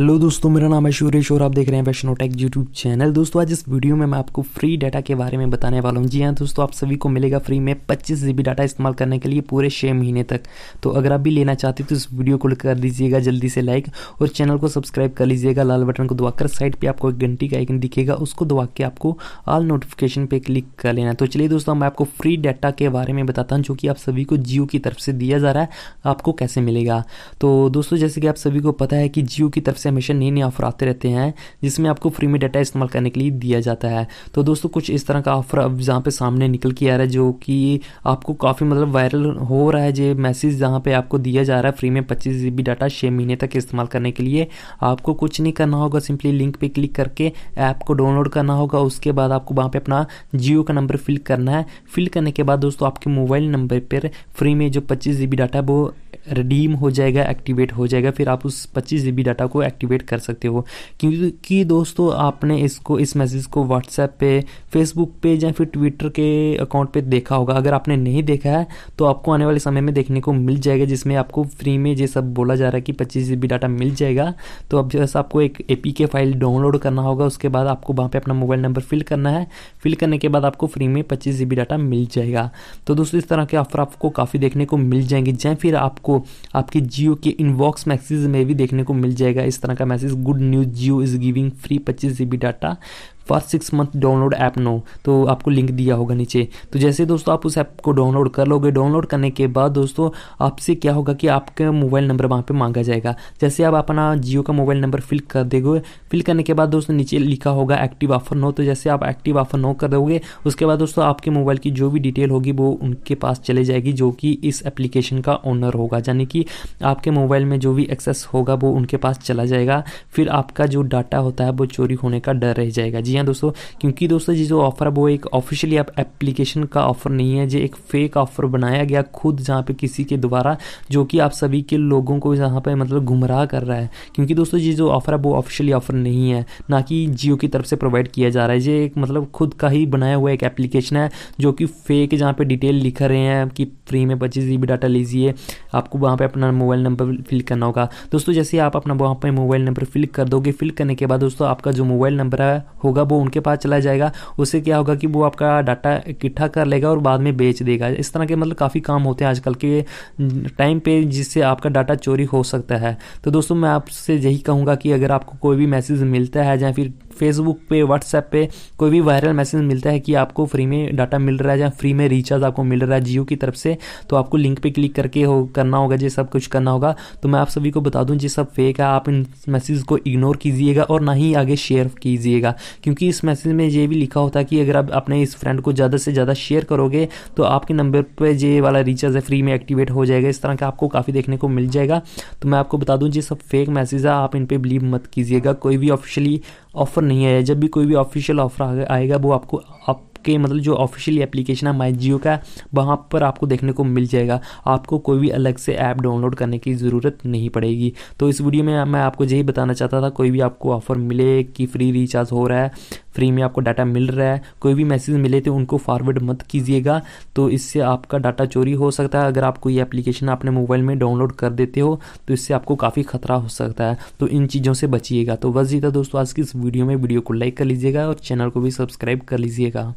hello दोस्तों मेरा नाम है सुरेश और आप देख रहे हैं टेक यूट्यूब चैनल दोस्तों आज इस वीडियो में मैं आपको फ्री डाटा के बारे में बताने वाला हूं जी हां दोस्तों आप सभी को मिलेगा फ्री में 25 जीबी डाटा इस्तेमाल करने के लिए पूरे छः महीने तक तो अगर आप भी लेना चाहते हो तो इस वीडियो को कर दीजिएगा जल्दी से लाइक और चैनल को सब्सक्राइब कर लीजिएगा लाल बटन को दबाकर साइड पर आपको एक घंटी का आइकन दिखेगा उसको दबा के आपको ऑल नोटिफिकेशन पर क्लिक कर लेना है तो चलिए दोस्तों मैं आपको फ्री डाटा के बारे में बताता हूँ जो कि आप सभी को जियो की तरफ से दिया जा रहा है आपको कैसे मिलेगा तो दोस्तों जैसे कि आप सभी को पता है कि जियो की तरफ से से हमेशा नए नए ऑफर आते रहते हैं जिसमें आपको फ्री में डाटा इस्तेमाल करने के लिए दिया जाता है तो दोस्तों कुछ इस तरह का ऑफर अब जहाँ पे सामने निकल के आ रहा है जो कि आपको काफ़ी मतलब वायरल हो रहा है जो मैसेज जहाँ पे आपको दिया जा रहा है फ्री में पच्चीस जी डाटा छः महीने तक इस्तेमाल करने के लिए आपको कुछ नहीं करना होगा सिंपली लिंक पर क्लिक करके ऐप को डाउनलोड करना होगा उसके बाद आपको वहाँ पर अपना जियो का नंबर फिल करना है फिल करने के बाद दोस्तों आपके मोबाइल नंबर पर फ्री में जो पच्चीस जी डाटा है वो रिडीम हो जाएगा एक्टिवेट हो जाएगा फिर आप उस पच्चीस जी डाटा को एक्टिवेट कर सकते हो क्योंकि दोस्तों आपने इसको इस मैसेज को व्हाट्सएप पे फेसबुक पे या फिर ट्विटर के अकाउंट पे देखा होगा अगर आपने नहीं देखा है तो आपको आने वाले समय में देखने को मिल जाएगा जिसमें आपको फ्री में ये सब बोला जा रहा है कि पच्चीस जी डाटा मिल जाएगा तो अब जैसा आपको एक ए के फाइल डाउनलोड करना होगा उसके बाद आपको वहाँ पर अपना मोबाइल नंबर फिल करना है फिल करने के बाद आपको फ्री में पच्चीस जी डाटा मिल जाएगा तो दोस्तों इस तरह के ऑफर आपको काफ़ी देखने को मिल जाएंगे जैसे फिर आपको आपके जियो के इनबॉक्स मैसेज में भी देखने को मिल जाएगा इस तरह का message good news Jio is giving free पच्चीस G data for six month download app now तो आपको लिंक दिया होगा नीचे तो जैसे दोस्तों आप उस ऐप को डाउनलोड कर लोगे डाउनलोड करने के बाद दोस्तों आपसे क्या होगा कि आपका मोबाइल नंबर वहाँ पर मांगा जाएगा जैसे आप अपना जियो का मोबाइल नंबर फिल कर दोगे फिल करने के बाद दोस्तों नीचे लिखा होगा एक्टिव ऑफर नो तो जैसे आप एक्टिव ऑफर नो कर दोगे उसके बाद दोस्तों आपके मोबाइल की जो भी डिटेल होगी वो उनके पास चले जाएगी जो कि इस एप्लीकेशन का ओनर होगा यानी कि आपके मोबाइल में जो भी एक्सेस होगा वो उनके पास चला जाएगा फिर आपका जो डाटा होता है वो चोरी होने का डर रह जाएगा जी जी हाँ दोस्तों क्योंकि दोस्तों ये जो ऑफर है वो एक ऑफिशियली आप एप्लीकेशन का ऑफर नहीं है ये एक फेक ऑफर बनाया गया खुद जहाँ पे किसी के द्वारा जो कि आप सभी के लोगों को जहाँ पे मतलब गुमराह कर रहा है क्योंकि दोस्तों ये जो ऑफर है वो ऑफिशियली ऑफर नहीं है ना कि जियो की तरफ से प्रोवाइड किया जा रहा है ये एक मतलब खुद का ही बनाया हुआ एक एप्लीकेशन है जो कि फेक जहाँ पे डिटेल लिख रहे हैं कि फ्री में पच्चीस जी डाटा लीजिए आपको वहाँ पर अपना मोबाइल नंबर फिल करना होगा दोस्तों जैसे आप अपना वहाँ पर मोबाइल नंबर फिल कर दोगे फिल करने के बाद दोस्तों आपका जो मोबाइल नंबर है होगा वो उनके पास चला जाएगा उससे क्या होगा कि वो आपका डाटा इकट्ठा कर लेगा और बाद में बेच देगा इस तरह के मतलब काफ़ी काम होते हैं आजकल के टाइम पे जिससे आपका डाटा चोरी हो सकता है तो दोस्तों मैं आपसे यही कहूँगा कि अगर आपको कोई भी मैसेज मिलता है या फिर फेसबुक पे व्हाट्सएप पे कोई भी वायरल मैसेज मिलता है कि आपको फ्री में डाटा मिल रहा है या फ्री में रिचार्ज आपको मिल रहा है जियो की तरफ से तो आपको लिंक पे क्लिक करके हो करना होगा ये सब कुछ करना होगा तो मैं आप सभी को बता दूं ये सब फेक है आप इन मैसेज को इग्नोर कीजिएगा और ना ही आगे शेयर कीजिएगा क्योंकि इस मैसेज में ये भी लिखा होता है कि अगर आप अपने इस फ्रेंड को ज़्यादा से ज़्यादा शेयर करोगे तो आपके नंबर पर ये वाला रिचार्ज है फ्री में एक्टिवेट हो जाएगा इस तरह का आपको काफ़ी देखने को मिल जाएगा तो मैं आपको बता दूँ ये सब फेक मैसेज है आप इन पर बिलीव मत कीजिएगा कोई भी ऑफिशियली ऑफर नहीं आया जब भी कोई भी ऑफिशियल ऑफर आएगा वो आपको आप के मतलब जो ऑफिशियल एप्लीकेशन है माई जियो का वहाँ पर आपको देखने को मिल जाएगा आपको कोई भी अलग से ऐप डाउनलोड करने की ज़रूरत नहीं पड़ेगी तो इस वीडियो में मैं आपको यही बताना चाहता था कोई भी आपको ऑफ़र मिले कि फ्री रिचार्ज हो रहा है फ्री में आपको डाटा मिल रहा है कोई भी मैसेज मिले तो उनको फॉरवर्ड मत कीजिएगा तो इससे आपका डाटा चोरी हो सकता है अगर आप कोई एप्लीकेशन अपने मोबाइल में डाउनलोड कर देते हो तो इससे आपको काफ़ी खतरा हो सकता है तो इन चीज़ों से बचिएगा तो बस जीता दोस्तों आज की इस वीडियो में वीडियो को लाइक कर लीजिएगा और चैनल को भी सब्सक्राइब कर लीजिएगा